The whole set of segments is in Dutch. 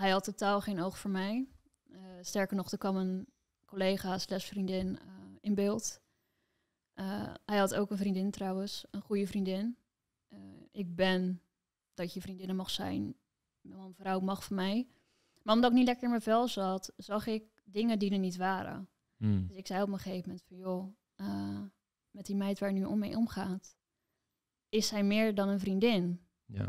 hij had totaal geen oog voor mij. Eh, sterker nog, er kwam een collega lesvriendin eh, in beeld. Eh, hij had ook een vriendin trouwens, een goede vriendin. ik ben dat je vriendinnen mag zijn, man, vrouw mag van mij. Maar omdat ik niet lekker in mijn vel zat, zag ik dingen die er niet waren. Hmm. Dus ik zei op een gegeven moment van joh, met die meid waar nu om mee omgaat, is hij meer dan een vriendin. Ja.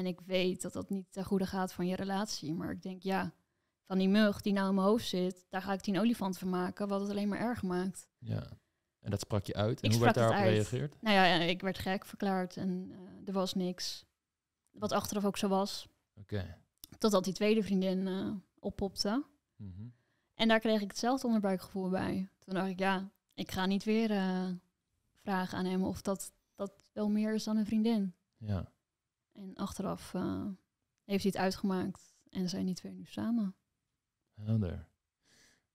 En ik weet dat dat niet ten goede gaat van je relatie. Maar ik denk, ja, van die mug die nou in mijn hoofd zit, daar ga ik tien olifant van maken, wat het alleen maar erg maakt. Ja, en dat sprak je uit. En hoe werd daarop gereageerd? Nou ja, ik werd gek verklaard en eh, er was niks. Wat achteraf ook zo was. Oké. Totdat die tweede vriendin uh, oppopte. Mm En daar kreeg ik hetzelfde onderbuikgevoel bij. Toen dacht ik, ja, ik ga niet weer eh, vragen aan hem of dat, dat wel meer is dan een vriendin. Ja. En achteraf eh, heeft hij het uitgemaakt en zijn niet weer nu samen. Helder.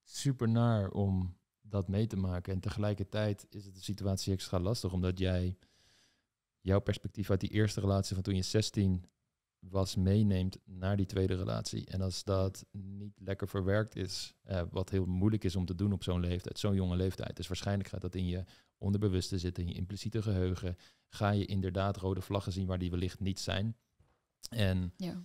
Super naar om dat mee te maken. En tegelijkertijd is het de situatie extra lastig, omdat jij jouw perspectief uit die eerste relatie van toen je 16 was meeneemt naar die tweede relatie. En als dat niet lekker verwerkt is, eh, wat heel moeilijk is om te doen op zo'n leeftijd, zo'n jonge leeftijd. Dus waarschijnlijk gaat dat in je onderbewuste zitten, in je impliciete geheugen, ga je inderdaad rode vlaggen zien waar die wellicht niet zijn. En ja.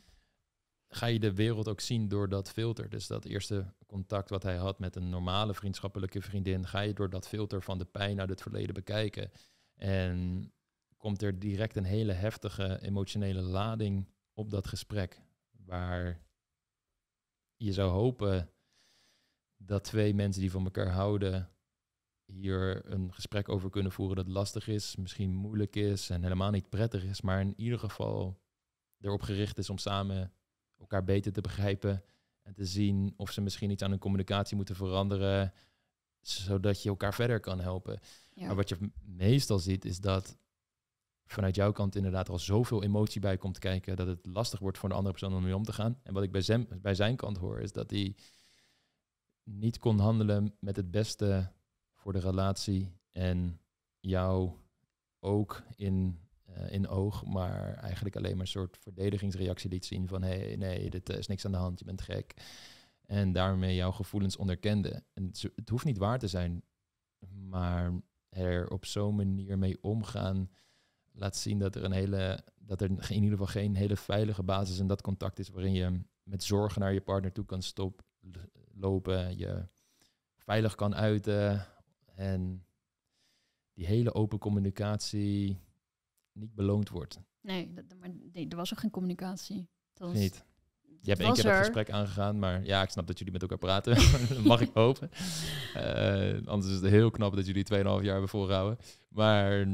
ga je de wereld ook zien door dat filter. Dus dat eerste contact wat hij had met een normale vriendschappelijke vriendin, ga je door dat filter van de pijn uit het verleden bekijken. En komt er direct een hele heftige emotionele lading op dat gesprek. Waar je zou hopen dat twee mensen die van elkaar houden hier een gesprek over kunnen voeren dat lastig is, misschien moeilijk is en helemaal niet prettig is, maar in ieder geval erop gericht is om samen elkaar beter te begrijpen en te zien of ze misschien iets aan hun communicatie moeten veranderen, zodat je elkaar verder kan helpen. Maar wat je meestal ziet is dat vanuit jouw kant inderdaad al zoveel emotie bij komt kijken dat het lastig wordt voor de andere persoon om mee om te gaan. En wat ik bij, bij zijn kant hoor is dat hij niet kon handelen met het beste voor de relatie en jou ook in, eh, in oog, maar eigenlijk alleen maar een soort verdedigingsreactie liet zien van hé, hey, nee, dit eh, is niks aan de hand, je bent gek. En daarmee jouw gevoelens onderkende. En het, hoeft niet waar te zijn, maar er op zo'n manier mee omgaan laat zien dat er, een hele, dat er in ieder geval geen hele veilige basis in dat contact is waarin je met zorgen naar je partner toe kan stoplopen, lopen, je veilig kan uiten, en die hele open communicatie niet beloond wordt. Nee, dat, maar er was ook geen communicatie. Dat niet. Je hebt één keer dat gesprek aangegaan, maar ja, ik snap dat jullie met elkaar praten. mag ik hopen. Eh, anders is het heel knap dat jullie 2,5 jaar hebben volgehouden. Maar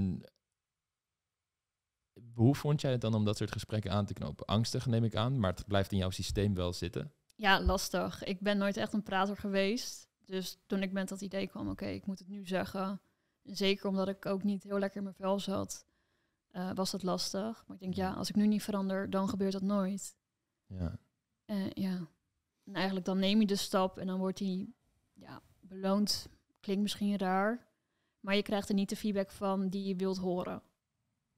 hoe vond jij het dan om dat soort gesprekken aan te knopen? Angstig neem ik aan, maar het blijft in jouw systeem wel zitten. Ja, lastig. Ik ben nooit echt een prater geweest. Dus toen ik met dat idee kwam, oké, ik moet het nu zeggen. Zeker omdat ik ook niet heel lekker in mijn vel zat, eh, was dat lastig. Maar ik denk, ja, als ik nu niet verander, dan gebeurt dat nooit. Ja. Eh, ja. En eigenlijk dan neem je de stap en dan wordt die ja, beloond. Klinkt misschien raar, maar je krijgt er niet de feedback van die je wilt horen.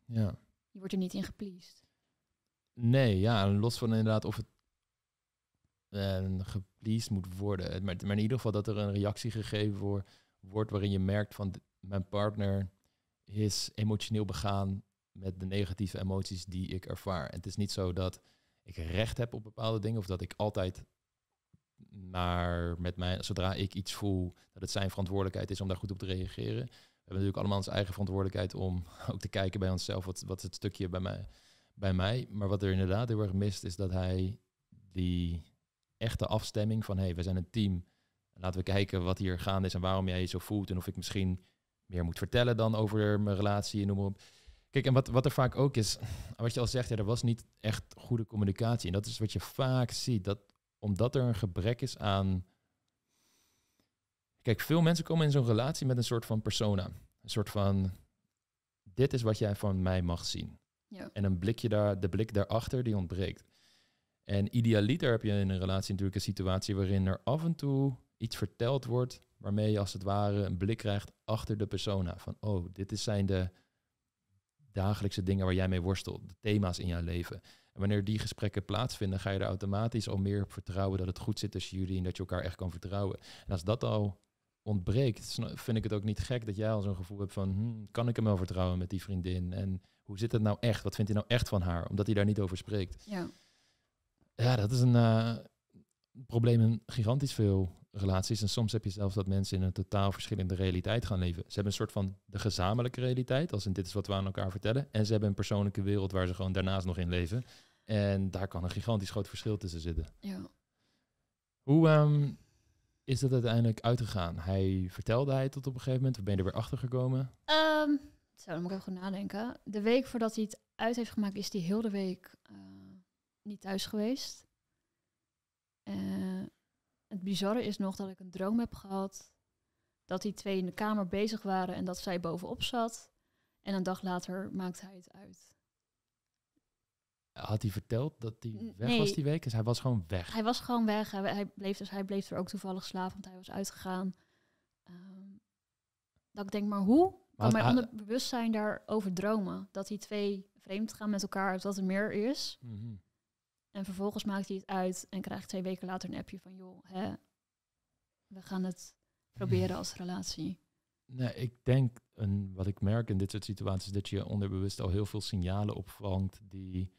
Ja. Je wordt er niet in gepleased. Nee, ja, los van inderdaad of het um, gepleased moet worden. Maar, in ieder geval dat er een reactie gegeven wordt, waarin je merkt van mijn partner is emotioneel begaan met de negatieve emoties die ik ervaar. En het is niet zo dat ik recht heb op bepaalde dingen of dat ik altijd maar met mij, zodra ik iets voel, dat het zijn verantwoordelijkheid is om daar goed op te reageren. We hebben natuurlijk allemaal onze eigen verantwoordelijkheid om ook te kijken bij onszelf, wat, wat is het stukje bij mij, bij mij. Maar wat er inderdaad heel erg mist, is dat hij die echte afstemming van hey, we zijn een team. Laten we kijken wat hier gaande is en waarom jij je zo voelt. En of ik misschien meer moet vertellen dan over mijn relatie en noem maar op. Kijk, en wat, wat er vaak ook is, wat je al zegt, ja, er was niet echt goede communicatie. En dat is wat je vaak ziet, dat omdat er een gebrek is aan... Kijk, veel mensen komen in zo'n relatie met een soort van persona. Een soort van, dit is wat jij van mij mag zien. Ja. En een blikje daar, de blik daarachter, die ontbreekt. En idealiter heb je in een relatie natuurlijk een situatie waarin er af en toe iets verteld wordt waarmee je als het ware een blik krijgt achter de persona. Van oh, dit zijn de dagelijkse dingen waar jij mee worstelt, de thema's in jouw leven. En wanneer die gesprekken plaatsvinden, ga je er automatisch al meer vertrouwen dat het goed zit tussen jullie en dat je elkaar echt kan vertrouwen. En als dat al ontbreekt, vind ik het ook niet gek dat jij al zo'n gevoel hebt van, hmm, kan ik hem wel vertrouwen met die vriendin? En hoe zit het nou echt? Wat vindt hij nou echt van haar? Omdat hij daar niet over spreekt. Ja. Ja, dat is een uh, probleem in gigantisch veel relaties. En soms heb je zelfs dat mensen in een totaal verschillende realiteit gaan leven. Ze hebben een soort van de gezamenlijke realiteit, als in dit is wat we aan elkaar vertellen. En ze hebben een persoonlijke wereld waar ze gewoon daarnaast nog in leven. En daar kan een gigantisch groot verschil tussen zitten. Ja. Hoe ehm, is dat uiteindelijk uitgegaan? Hij vertelde hij tot op een gegeven moment? Of ben je er weer achter gekomen? Um, zo, dan moet ik even goed nadenken. De week voordat hij het uit heeft gemaakt, is hij heel de week. Eh, niet thuis geweest. Eh, het bizarre is nog dat ik een droom heb gehad. Dat die twee in de kamer bezig waren en dat zij bovenop zat. En een dag later maakte hij het uit. Had hij verteld dat hij weg was die week? Dus hij was gewoon weg. Hij was gewoon weg. Hij, bleef, dus hij bleef er ook toevallig slapen, want hij was uitgegaan. Ehm, dat ik denk, maar hoe kan mijn onderbewustzijn daarover dromen? Dat die twee vreemd gaan met elkaar, dat er meer is. Mhm. En vervolgens maakt hij het uit en krijgt twee weken later een appje van... joh, hè, we gaan het proberen als relatie. Nee, ik denk, en wat ik merk in dit soort situaties... dat je onderbewust al heel veel signalen opvangt... die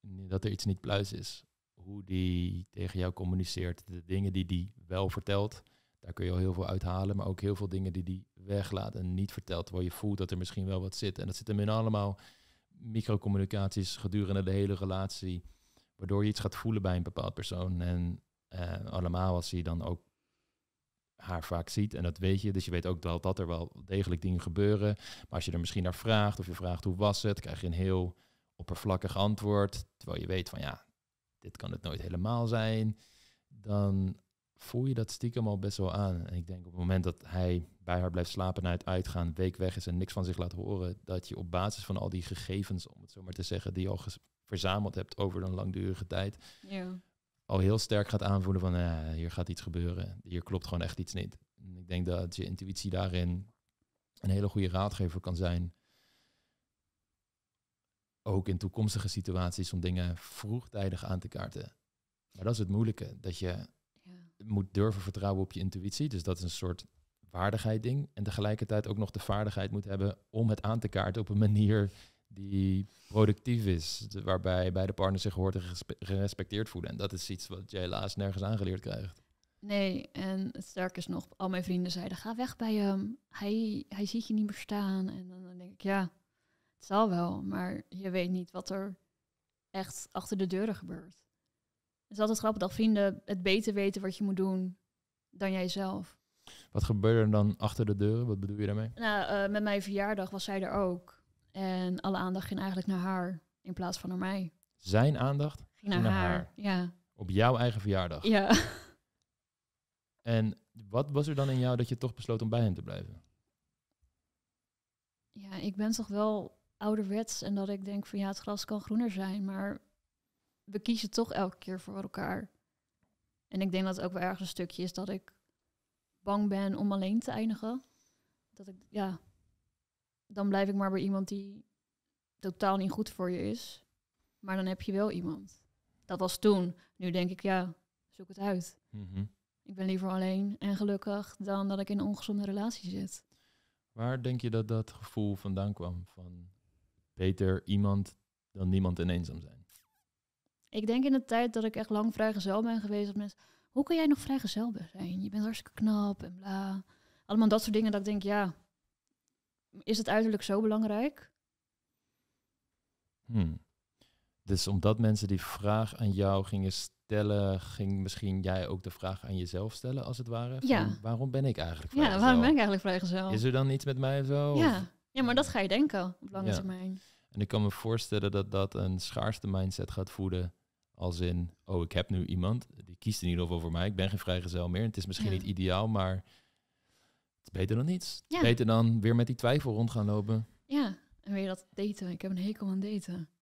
dat er iets niet pluis is. Hoe die tegen jou communiceert, de dingen die die wel vertelt... daar kun je al heel veel uithalen... maar ook heel veel dingen die die weglaat en niet vertelt... waar je voelt dat er misschien wel wat zit. En dat zit hem in allemaal microcommunicaties gedurende de hele relatie Waardoor je iets gaat voelen bij een bepaald persoon. En eh, allemaal als je dan ook haar vaak ziet. En dat weet je. Dus je weet ook dat, dat er wel degelijk dingen gebeuren. Maar als je er misschien naar vraagt of je vraagt hoe was het, krijg je een heel oppervlakkig antwoord. Terwijl je weet van ja, dit kan het nooit helemaal zijn. Dan voel je dat stiekem al best wel aan. En ik denk op het moment dat hij bij haar blijft slapen naar het uitgaan, week weg is en niks van zich laat horen, dat je op basis van al die gegevens, om het zo maar te zeggen, die al verzameld hebt over een langdurige tijd, al heel sterk gaat aanvoelen van eh, hier gaat iets gebeuren, hier klopt gewoon echt iets niet. En ik denk dat je intuïtie daarin een hele goede raadgever kan zijn. Ook in toekomstige situaties om dingen vroegtijdig aan te kaarten. Maar dat is het moeilijke, dat je moet durven vertrouwen op je intuïtie. Dus dat is een soort waardigheid ding. En tegelijkertijd ook nog de vaardigheid moet hebben om het aan te kaarten op een manier die productief is, waarbij beide partners zich gehoord en gerespecteerd voelen. En dat is iets wat jij helaas nergens aangeleerd krijgt. Nee, en het sterke is nog, al mijn vrienden zeiden, ga weg bij hem, hij, hij ziet je niet meer staan. En dan, denk ik, ja, het zal wel, maar je weet niet wat er echt achter de deuren gebeurt. Het is altijd grappig dat vrienden het beter weten wat je moet doen dan jijzelf. Wat gebeurde er dan achter de deuren? Wat bedoel je daarmee? Nou, eh, met mijn verjaardag was zij er ook. En alle aandacht ging eigenlijk naar haar in plaats van naar mij. Zijn aandacht ging naar, haar. haar. Ja. Op jouw eigen verjaardag. Ja. En wat was er dan in jou dat je toch besloot om bij hem te blijven? Ja, ik ben toch wel ouderwets en dat ik denk van ja, het gras kan groener zijn, maar we kiezen toch elke keer voor elkaar. En ik denk dat het ook wel ergens een stukje is dat ik bang ben om alleen te eindigen. Dat ik, ja, dan blijf ik maar bij iemand die totaal niet goed voor je is. Maar dan heb je wel iemand. Dat was toen. Nu denk ik, ja, zoek het uit. Mhm. Ik ben liever alleen en gelukkig dan dat ik in een ongezonde relatie zit. Waar denk je dat dat gevoel vandaan kwam? Van beter iemand dan niemand en eenzaam zijn? Ik denk in de tijd dat ik echt lang vrijgezel ben geweest, dat mensen, hoe kun jij nog vrijgezel zijn? Je bent hartstikke knap en bla. Allemaal dat soort dingen dat ik denk, ja, is het uiterlijk zo belangrijk? Hmm. Dus omdat mensen die vraag aan jou gingen stellen, ging misschien jij ook de vraag aan jezelf stellen, als het ware? Ja. waarom ben ik eigenlijk vrijgezel? Ja, waarom ben ik eigenlijk vrijgezel? Is er dan iets met mij of zo? Ja, ja maar dat ga je denken op lange ja. termijn. En ik kan me voorstellen dat dat een schaarste mindset gaat voeden. Als in, oh, ik heb nu iemand, die kiest in ieder geval voor mij. Ik ben geen vrijgezel meer. Het is misschien niet ideaal, maar Beter dan niets. Beter dan weer met die twijfel rond gaan lopen. Ja, en weer dat daten. Ik heb een hekel aan daten.